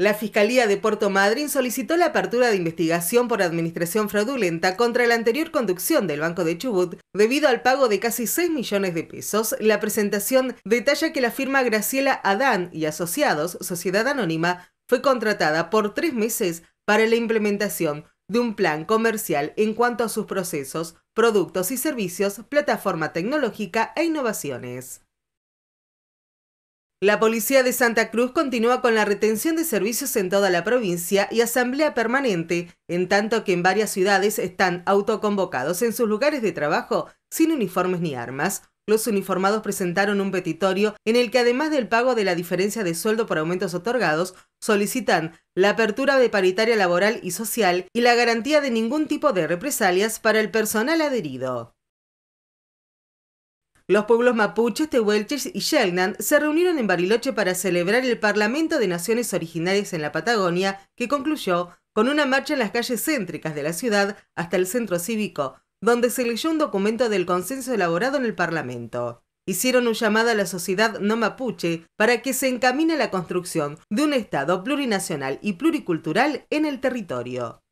La Fiscalía de Puerto Madryn solicitó la apertura de investigación por administración fraudulenta contra la anterior conducción del Banco de Chubut debido al pago de casi 6 millones de pesos. La presentación detalla que la firma Graciela Adán y Asociados, Sociedad Anónima, fue contratada por tres meses para la implementación de un plan comercial en cuanto a sus procesos, productos y servicios, plataforma tecnológica e innovaciones. La policía de Santa Cruz continúa con la retención de servicios en toda la provincia y asamblea permanente, en tanto que en varias ciudades están autoconvocados en sus lugares de trabajo sin uniformes ni armas. Los uniformados presentaron un petitorio en el que además del pago de la diferencia de sueldo por aumentos otorgados, solicitan la apertura de paritaria laboral y social y la garantía de ningún tipo de represalias para el personal adherido. Los pueblos mapuches, tehuelches y yelnan se reunieron en Bariloche para celebrar el Parlamento de Naciones Originarias en la Patagonia, que concluyó con una marcha en las calles céntricas de la ciudad hasta el centro cívico, donde se leyó un documento del consenso elaborado en el Parlamento. Hicieron un llamado a la sociedad no mapuche para que se encamine la construcción de un Estado plurinacional y pluricultural en el territorio.